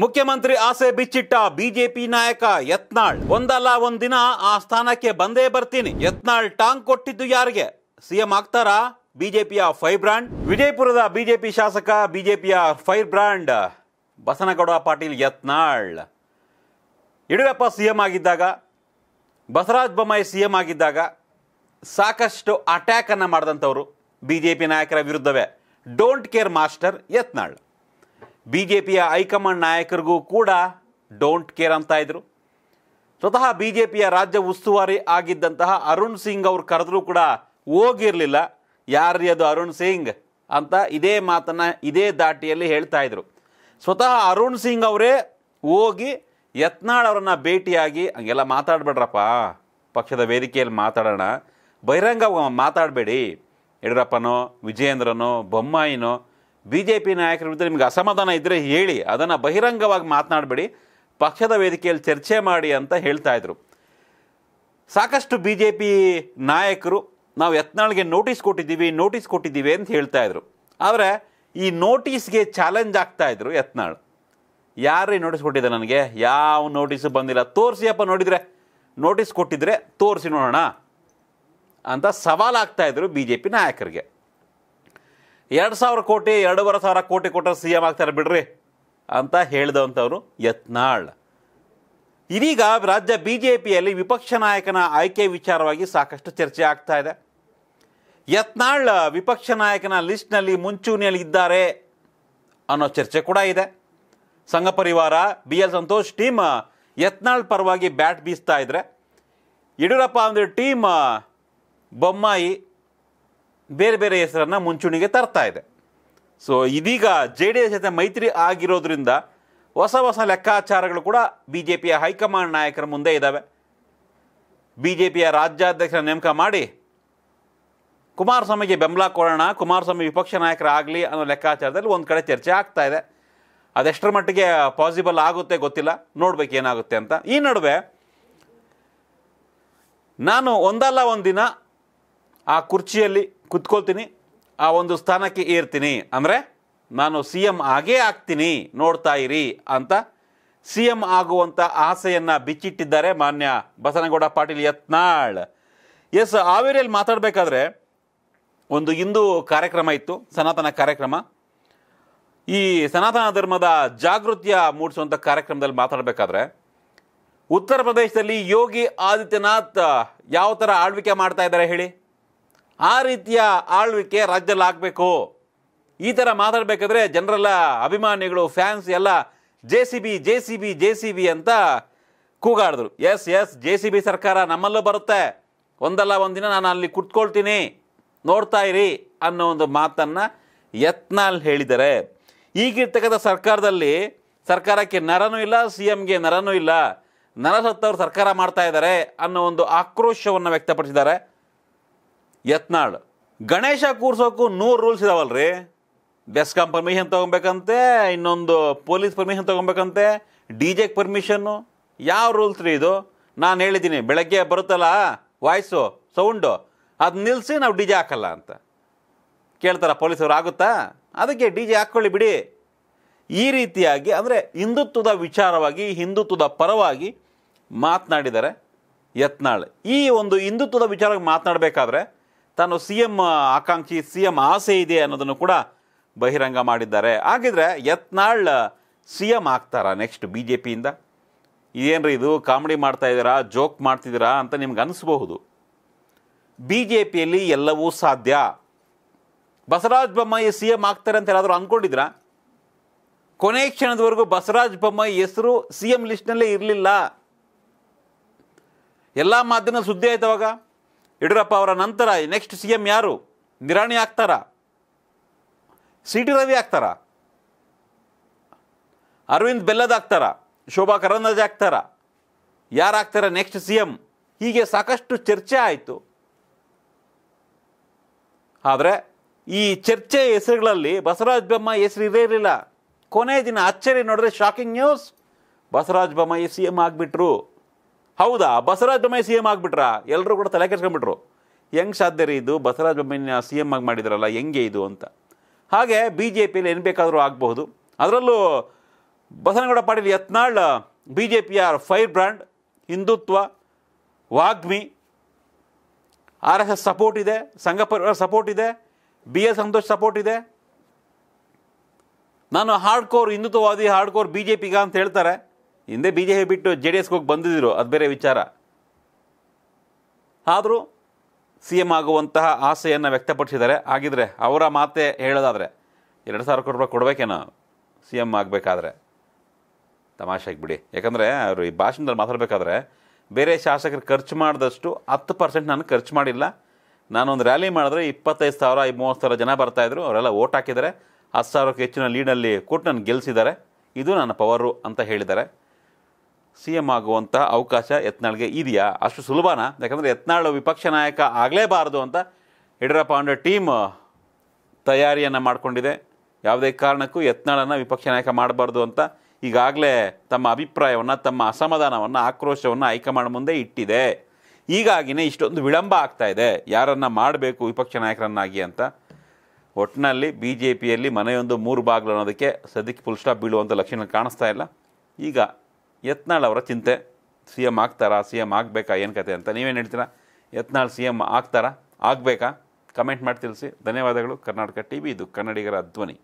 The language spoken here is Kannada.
ಮುಖ್ಯಮಂತ್ರಿ ಆಸೆ ಬಿಚ್ಚಿಟ್ಟ ಬಿಜೆಪಿ ನಾಯಕ ಯತ್ನಾಳ್ ಒಂದಲ್ಲ ಒಂದಿನ ಆ ಸ್ಥಾನಕ್ಕೆ ಬಂದೇ ಬರ್ತೀನಿ ಯತ್ನಾಳ್ ಟಾಂಗ್ ಕೊಟ್ಟಿದ್ದು ಯಾರಿಗೆ ಸಿಎಂ ಆಗ್ತಾರಾ ಬಿಜೆಪಿಯ ಫೈರ್ ಬ್ರಾಂಡ್ ವಿಜಯಪುರದ ಬಿಜೆಪಿ ಶಾಸಕ ಬಿಜೆಪಿಯ fire brand Basanagouda Patil Yatnal Yediyurappa CM ಆಗಿದ್ದಾಗ ಬಸವರಾಜ ಬೊಮ್ಮಾಯಿ ಸಿಎಂ ಆಗಿದ್ದಾಗ ಸಾಕಷ್ಟು ಅಟ್ಯಾಕನ್ನು ಮಾಡಿದಂಥವ್ರು ಬಿಜೆಪಿ ನಾಯಕರ ವಿರುದ್ಧವೇ don't care master Yatnal B J ಪಿಯ ಹೈಕಮಾಂಡ್ ನಾಯಕರಿಗೂ ಕೂಡ ಡೋಂಟ್ ಕೇರ್ ಅಂತ ಇದ್ರು ಸ್ವತಃ ಬಿ ಜೆ ಪಿಯ ರಾಜ್ಯ ಉಸ್ತುವಾರಿ ಆಗಿದ್ದಂತಹ ಅರುಣ್ ಸಿಂಗ್ ಅವ್ರು ಕರೆದ್ರೂ ಕೂಡ ಹೋಗಿರಲಿಲ್ಲ ಯಾರ್ರಿ ಅದು ಅರುಣ್ ಸಿಂಗ್ ಅಂತ ಇದೇ ಮಾತನ್ನು ಇದೇ ದಾಟಿಯಲ್ಲಿ ಹೇಳ್ತಾ ಇದ್ರು ಸ್ವತಃ ಅರುಣ್ ಸಿಂಗ್ ಅವರೇ ಹೋಗಿ ಯತ್ನಾಳ್ ಅವರನ್ನು ಭೇಟಿಯಾಗಿ ಹಂಗೆಲ್ಲ ಮಾತಾಡಬೇಡ್ರಪ್ಪ ಪಕ್ಷದ ವೇದಿಕೆಯಲ್ಲಿ ಮಾತಾಡೋಣ ಬಹಿರಂಗ ಮಾತಾಡಬೇಡಿ ಯಡಿಯೂರಪ್ಪನೋ ವಿಜಯೇಂದ್ರನೋ ಬೊಮ್ಮಾಯಿನೋ ಬಿ ಜೆ ಪಿ ನಾಯಕರ ವಿರುದ್ಧ ನಿಮಗೆ ಅಸಮಾಧಾನ ಇದ್ದರೆ ಹೇಳಿ ಅದನ್ನು ಬಹಿರಂಗವಾಗಿ ಮಾತನಾಡಬೇಡಿ ಪಕ್ಷದ ವೇದಿಕೆಯಲ್ಲಿ ಚರ್ಚೆ ಮಾಡಿ ಅಂತ ಹೇಳ್ತಾ ಇದ್ರು ಸಾಕಷ್ಟು ಬಿ ಜೆ ಪಿ ನಾಯಕರು ನಾವು ಯತ್ನಾಳ್ಗೆ ನೋಟಿಸ್ ಕೊಟ್ಟಿದ್ದೀವಿ ನೋಟಿಸ್ ಕೊಟ್ಟಿದ್ದೀವಿ ಅಂತ ಹೇಳ್ತಾ ಇದ್ರು ಆದರೆ ಈ ನೋಟಿಸ್ಗೆ ಚಾಲೆಂಜ್ ಆಗ್ತಾಯಿದ್ರು ಯತ್ನಾಳ್ ಯಾರೇ ನೋಟಿಸ್ ಕೊಟ್ಟಿದ್ದೆ ನನಗೆ ಯಾವ ನೋಟಿಸು ಬಂದಿಲ್ಲ ತೋರಿಸಿಯಪ್ಪ ನೋಡಿದರೆ ನೋಟಿಸ್ ಕೊಟ್ಟಿದ್ರೆ ತೋರಿಸಿ ನೋಡೋಣ ಅಂತ ಸವಾಲಾಗ್ತಾಯಿದ್ರು ಬಿ ಜೆ ಪಿ ನಾಯಕರಿಗೆ ಎರಡು ಸಾವಿರ ಕೋಟಿ ಎರಡೂವರೆ ಸಾವಿರ ಕೋಟಿ ಕೊಟ್ಟರೆ ಸಿ ಎಮ್ ಆಗ್ತಾರೆ ಬಿಡ್ರಿ ಅಂತ ಹೇಳಿದಂಥವ್ರು ಯತ್ನಾಳ್ ಇದೀಗ ರಾಜ್ಯ ಬಿ ಜೆ ಪಿಯಲ್ಲಿ ವಿಪಕ್ಷ ನಾಯಕನ ಆಯ್ಕೆ ವಿಚಾರವಾಗಿ ಸಾಕಷ್ಟು ಚರ್ಚೆ ಆಗ್ತಾ ಇದೆ ಯತ್ನಾಳ್ ವಿಪಕ್ಷ ನಾಯಕನ ಲಿಸ್ಟ್ನಲ್ಲಿ ಮುಂಚೂಣಿಯಲ್ಲಿ ಇದ್ದಾರೆ ಅನ್ನೋ ಚರ್ಚೆ ಕೂಡ ಇದೆ Sangh Parivar B L Santhosh team Yatnal ಪರವಾಗಿ ಬ್ಯಾಟ್ ಬೀಸ್ತಾ ಇದ್ರೆ ಯಡಿಯೂರಪ್ಪ ಅಂದರೆ ಟೀಮ್ ಬೊಮ್ಮಾಯಿ ಬೇರೆ ಬೇರೆ ಹೆಸರನ್ನು ಮುಂಚೂಣಿಗೆ ತರ್ತಾ ಇದೆ ಸೊ ಇದೀಗ ಜೆ ಡಿ ಎಸ್ ಜೊತೆ ಮೈತ್ರಿ ಆಗಿರೋದ್ರಿಂದ ಹೊಸ ಹೊಸ ಲೆಕ್ಕಾಚಾರಗಳು ಕೂಡ ಬಿ ಜೆ ಪಿಯ ಹೈಕಮಾಂಡ್ ನಾಯಕರ ಮುಂದೆ ಇದ್ದಾವೆ ಬಿ ಜೆ ಪಿಯ ರಾಜ್ಯಾಧ್ಯಕ್ಷರ ನೇಮಕ ಮಾಡಿ ಕುಮಾರಸ್ವಾಮಿಗೆ ಬೆಂಬಲ ಕೊಡೋಣ ಕುಮಾರಸ್ವಾಮಿ ವಿಪಕ್ಷ ನಾಯಕರಾಗಲಿ ಅನ್ನೋ ಲೆಕ್ಕಾಚಾರದಲ್ಲಿ ಒಂದು ಕಡೆ ಚರ್ಚೆ ಆಗ್ತಾ ಇದೆ ಅದೆಷ್ಟರ ಮಟ್ಟಿಗೆ ಪಾಸಿಬಲ್ ಆಗುತ್ತೆ ಗೊತ್ತಿಲ್ಲ ನೋಡ್ಬೇಕು ಏನಾಗುತ್ತೆ ಅಂತ ಈ ನಡುವೆ ನಾನು ಒಂದಲ್ಲ ಒಂದಿನ ಆ ಕುರ್ಚಿಯಲ್ಲಿ ಕುತ್ಕೊಳ್ತೀನಿ ಆ ಒಂದು ಸ್ಥಾನಕ್ಕೆ ಏರ್ತೀನಿ ಅಂದರೆ ನಾನು ಸಿ ಎಮ್ ಆಗೇ ಆಗ್ತೀನಿ ನೋಡ್ತಾ ಇರಿ ಅಂತ ಸಿ ಎಂ ಆಗುವಂಥ ಆಸೆಯನ್ನು ಬಿಚ್ಚಿಟ್ಟಿದ್ದಾರೆ ಮಾನ್ಯ ಬಸನಗೌಡ ಪಾಟೀಲ್ ಯತ್ನಾಳ್ ಎಸ್ ಹಾವೇರಿಯಲ್ಲಿ ಮಾತಾಡಬೇಕಾದ್ರೆ ಒಂದು ಹಿಂದೂ ಕಾರ್ಯಕ್ರಮ ಇತ್ತು ಸನಾತನ ಕಾರ್ಯಕ್ರಮ ಈ ಸನಾತನ ಧರ್ಮದ ಜಾಗೃತಿಯ ಮೂಡಿಸುವಂಥ ಕಾರ್ಯಕ್ರಮದಲ್ಲಿ ಮಾತಾಡಬೇಕಾದ್ರೆ ಉತ್ತರ ಪ್ರದೇಶದಲ್ಲಿ ಯೋಗಿ ಆದಿತ್ಯನಾಥ್ ಯಾವ ಥರ ಆಳ್ವಿಕೆ ಮಾಡ್ತಾ ಇದ್ದಾರೆ ಹೇಳಿ ಆ ರೀತಿಯ ಆಳ್ವಿಕೆ ರಾಜ್ಯದಲ್ಲಿ ಆಗಬೇಕು ಈ ಥರ ಮಾತಾಡಬೇಕಾದ್ರೆ ಜನರೆಲ್ಲ ಅಭಿಮಾನಿಗಳು ಫ್ಯಾನ್ಸ್ ಎಲ್ಲ J C B J C B J C B ಅಂತ ಕೂಗಾಡಿದ್ರು S S J C B ಸರ್ಕಾರ ನಮ್ಮಲ್ಲೂ ಬರುತ್ತೆ ಒಂದಲ್ಲ ಒಂದು ದಿನ ನಾನು ಅಲ್ಲಿ ಕುತ್ಕೊಳ್ತೀನಿ ನೋಡ್ತಾ ಇರಿ ಅನ್ನೋ ಒಂದು ಮಾತನ್ನು ಯತ್ನಾಲ್ ಹೇಳಿದ್ದಾರೆ ಈಗಿರ್ತಕ್ಕಂಥ ಸರ್ಕಾರದಲ್ಲಿ ಸರ್ಕಾರಕ್ಕೆ ನರನೂ ಇಲ್ಲ ಸಿ ಎಂಗೆ ನರನೂ ಇಲ್ಲ ನರ ಸತ್ತವರು ಸರ್ಕಾರ ಮಾಡ್ತಾ ಇದ್ದಾರೆ ಅನ್ನೋ ಒಂದು ಆಕ್ರೋಶವನ್ನು ವ್ಯಕ್ತಪಡಿಸಿದ್ದಾರೆ ಯತ್ನಾಳ್ ಗಣೇಶ ಕೂರ್ಸೋಕು ನೂರು ರೂಲ್ಸ್ ಇದಾವಲ್ರಿ ಬೆಸ್ಕಾಂ ಪರ್ಮಿಷನ್ ತೊಗೊಬೇಕಂತೆ ಇನ್ನೊಂದು ಪೊಲೀಸ್ ಪರ್ಮಿಷನ್ ತೊಗೊಬೇಕಂತೆ ಡಿ ಜೆಗೆ ಪರ್ಮಿಷನ್ನು ಯಾವ ರೂಲ್ಸ್ ರೀ ಇದು ನಾನು ಹೇಳಿದ್ದೀನಿ ಬೆಳಗ್ಗೆ ಬರುತ್ತಲ್ಲ ವಾಯ್ಸು ಸೌಂಡು ಅದು ನಿಲ್ಲಿಸಿ ನಾವು ಡಿ ಜೆ ಹಾಕಲ್ಲ ಅಂತ ಕೇಳ್ತಾರ ಪೊಲೀಸವ್ರು ಆಗುತ್ತಾ ಅದಕ್ಕೆ ಡಿ ಜೆ ಹಾಕ್ಕೊಳ್ಳಿ ಬಿಡಿ ಈ ರೀತಿಯಾಗಿ ಅಂದರೆ ಹಿಂದುತ್ವದ ವಿಚಾರವಾಗಿ ಹಿಂದುತ್ವದ ಪರವಾಗಿ ಮಾತನಾಡಿದ್ದಾರೆ ಯತ್ನಾಳ್ ಈ ಒಂದು ಹಿಂದುತ್ವದ ವಿಚಾರವಾಗಿ ಮಾತನಾಡಬೇಕಾದ್ರೆ ತಾನು ಸಿ ಎಂ ಆಕಾಂಕ್ಷಿ ಸಿ ಎಂ ಆಸೆ ಇದೆ ಅನ್ನೋದನ್ನು ಕೂಡ ಬಹಿರಂಗ ಮಾಡಿದ್ದಾರೆ ಹಾಗಿದ್ರೆ ಯತ್ನಾಳ್ ಸಿ ಎಂ ಆಗ್ತಾರಾ ನೆಕ್ಸ್ಟ್ ಬಿ ಜೆ ಪಿಯಿಂದ ಏನ್ರಿ ಇದು ಕಾಮಿಡಿ ಮಾಡ್ತಾ ಇದ್ದೀರಾ ಜೋಕ್ ಮಾಡ್ತಿದ್ದೀರಾ ಅಂತ ನಿಮ್ಗೆ ಅನಿಸ್ಬಹುದು ಬಿ ಜೆ ಪಿಯಲ್ಲಿ ಎಲ್ಲವೂ ಸಾಧ್ಯ ಬಸವರಾಜ ಬೊಮ್ಮಾಯಿ ಸಿ ಎಂ ಆಗ್ತಾರೆ ಅಂತ ಯಾರಾದರೂ ಅಂದ್ಕೊಂಡಿದ್ರಾ ಕೊನೆ ಕ್ಷಣದವರೆಗೂ ಬಸವರಾಜ ಬೊಮ್ಮಾಯಿ ಹೆಸರು ಸಿ ಎಂ ಲಿಸ್ಟ್ನಲ್ಲೇ ಇರಲಿಲ್ಲ ಎಲ್ಲ ಮಾಧ್ಯಮ ಸುದ್ದಿ ಆಯ್ತವಾಗ ಯಡಿಯೂರಪ್ಪ ಅವರ ನಂತರ ನೆಕ್ಸ್ಟ್ ಸಿ ಎಂ ಯಾರು ನಿರಾಣಿ ಆಗ್ತಾರ ಸಿ ಟಿ ರವಿ ಆಗ್ತಾರ ಅರವಿಂದ್ ಬೆಲ್ಲದ ಆಗ್ತಾರಾ ಶೋಭಾ ಕರಂದಾಜ್ ಆಗ್ತಾರಾ ಯಾರಾಗ್ತಾರ ನೆಕ್ಸ್ಟ್ ಸಿ ಎಂ ಹೀಗೆ ಸಾಕಷ್ಟು ಚರ್ಚೆ ಆಯಿತು ಆದರೆ ಈ ಚರ್ಚೆ ಹೆಸರುಗಳಲ್ಲಿ ಬಸವರಾಜ ಬೊಮ್ಮಾಯಿ ಹೆಸರು ಇರೇ ಇರಲಿಲ್ಲ ಕೊನೆಯ ದಿನ ಅಚ್ಚರಿ ನೋಡಿದ್ರೆ shocking news Basavaraj Bommai C M ಆಗಿಬಿಟ್ರು ಹೌದಾ ಬಸವರಾಜ ಬೊಮ್ಮಾಯಿ ಸಿ ಎಮ್ ಆಗಿಬಿಟ್ರಾ ಎಲ್ಲರೂ ಕೂಡ ತಲೆ ಕೆರ್ಸ್ಕೊಂಡ್ಬಿಟ್ರು ಹೆಂಗೆ ಸಾಧ್ಯ ರೀ ಇದು ಬಸವರಾಜ ಬೊಮ್ಮಾಯಿನ ಸಿ ಎಮ್ ಆಗಿ ಮಾಡಿದ್ರಲ್ಲ ಹೆಂಗೆ ಇದು ಅಂತ ಹಾಗೆ ಬಿ ಜೆ ಪಿಲಿ ಏನು ಬೇಕಾದರೂ ಆಗಬಹುದು ಅದರಲ್ಲೂ ಬಸನಗೌಡ ಪಾಟೀಲ್ ಯತ್ನಾಳ್ ಬಿ ಜೆ ಪಿಯ ಫೈರ್ ಬ್ರ್ಯಾಂಡ್ ಹಿಂದುತ್ವ ವಾಗ್ಮಿ ಆರ್ ಎಸ್ ಎಸ್ ಸಪೋರ್ಟ್ ಇದೆ ಸಂಘ ಪರಿವಾರ ಸಪೋರ್ಟ್ ಇದೆ ಬಿ ಎಸ್ ಸಂತೋಷ್ ಸಪೋರ್ಟ್ ಇದೆ ನಾನು ಹಾರ್ಡ್ ಕೋರ್ ಹಿಂದುತ್ವವಾದಿ ಹಾರ್ಡ್ ಕೋರ್ ಬಿ ಜೆ ಪಿಗ ಅಂತ ಹೇಳ್ತಾರೆ ಹಿಂದೆ ಬಿ ಜೆ ಪಿ ಬಿಟ್ಟು ಜೆ ಡಿ ಎಸ್ಗೆ ಹೋಗಿ ಬಂದಿದ್ದೀರೋ ಅದು ಬೇರೆ ವಿಚಾರ ಆದರೂ ಸಿ ಎಮ್ ಆಗುವಂತಹ ಆಸೆಯನ್ನು ವ್ಯಕ್ತಪಡಿಸಿದ್ದಾರೆ ಆಗಿದ್ರೆ ಅವರ ಮಾತೆ ಹೇಳೋದಾದರೆ ಎರಡು ಸಾವಿರ ಕೋಟಿ ರೂಪಾಯಿ ಕೊಡಬೇಕೇನೋ ಸಿ ಎಮ್ ಆಗಬೇಕಾದ್ರೆ ತಮಾಷೆಗೆ ಬಿಡಿ ಯಾಕಂದರೆ ಅವರು ಈ ಭಾಷಣದಲ್ಲಿ ಮಾತಾಡಬೇಕಾದ್ರೆ ಬೇರೆ ಶಾಸಕರು ಖರ್ಚು ಮಾಡಿದಷ್ಟು ಹತ್ತು ಪರ್ಸೆಂಟ್ ನಾನು ಖರ್ಚು ಮಾಡಿಲ್ಲ ನಾನೊಂದು ರ್ಯಾಲಿ ಮಾಡಿದ್ರೆ ಇಪ್ಪತ್ತೈದು ಸಾವಿರ ಮೂವತ್ತು ಸಾವಿರ ಜನ ಬರ್ತಾಯಿದ್ರು ಅವರೆಲ್ಲ ಓಟ್ ಹಾಕಿದ್ದಾರೆ ಹತ್ತು ಸಾವಿರಕ್ಕೆ ಹೆಚ್ಚಿನ ಲೀಡಲ್ಲಿ ಕೊಟ್ಟು ನಾನು ಗೆಲ್ಲಿಸಿದ್ದಾರೆ ಇದು ನನ್ನ ಪವರು ಅಂತ ಹೇಳಿದ್ದಾರೆ ಸಿ ಎಂ ಆಗುವಂಥ ಅವಕಾಶ ಯತ್ನಾಳ್ಗೆ ಇದೆಯಾ ಅಷ್ಟು ಸುಲಭನಾ ಯಾಕಂದರೆ ಯತ್ನಾಳ್ ವಿಪಕ್ಷ ನಾಯಕ ಆಗಲೇಬಾರದು ಅಂತ ಯಡಿಯೂರಪ್ಪ ಅವರ ಟೀಮ್ ತಯಾರಿಯನ್ನು ಮಾಡಿಕೊಂಡಿದೆ ಯಾವುದೇ ಕಾರಣಕ್ಕೂ ಯತ್ನಾಳನ್ನು ವಿಪಕ್ಷ ನಾಯಕ ಮಾಡಬಾರ್ದು ಅಂತ ಈಗಾಗಲೇ ತಮ್ಮ ಅಭಿಪ್ರಾಯವನ್ನು ತಮ್ಮ ಅಸಮಾಧಾನವನ್ನು ಆಕ್ರೋಶವನ್ನು ಹೈಕಮಾಂಡ್ ಮುಂದೆ ಇಟ್ಟಿದೆ ಹೀಗಾಗಿನೇ ಇಷ್ಟೊಂದು ವಿಳಂಬ ಆಗ್ತಾ ಇದೆ ಯಾರನ್ನು ಮಾಡಬೇಕು ವಿಪಕ್ಷ ನಾಯಕರನ್ನಾಗಿ ಅಂತ ಒಟ್ಟಿನಲ್ಲಿ ಬಿ ಜೆ ಪಿಯಲ್ಲಿ ಮನೆಯೊಂದು ಮೂರು ಬಾಗಿಲು ಅನ್ನೋದಕ್ಕೆ ಸದ್ಯಕ್ಕೆ ಫುಲ್ ಸ್ಟಾಪ್ ಬೀಳುವಂಥ ಲಕ್ಷಣ ಕಾಣಿಸ್ತಾ ಇಲ್ಲ ಈಗ ಯತ್ನಾಳ್ ಅವರ ಚಿಂತೆ ಸಿ ಎಮ್ ಆಗ್ತಾರಾ ಸಿ ಎಮ್ ಆಗಬೇಕಾ ಏನು ಕತೆ ಅಂತ ನೀವೇನು ಹೇಳ್ತೀರಾ ಯತ್ನಾಳ್ ಸಿ ಎಮ್ ಆಗ್ತಾರಾ ಆಗಬೇಕಾ ಕಮೆಂಟ್ ಮಾಡಿ ತಿಳಿಸಿ ಧನ್ಯವಾದಗಳು ಕರ್ನಾಟಕ ಟಿ ಇದು ಕನ್ನಡಿಗರ ಧ್ವನಿ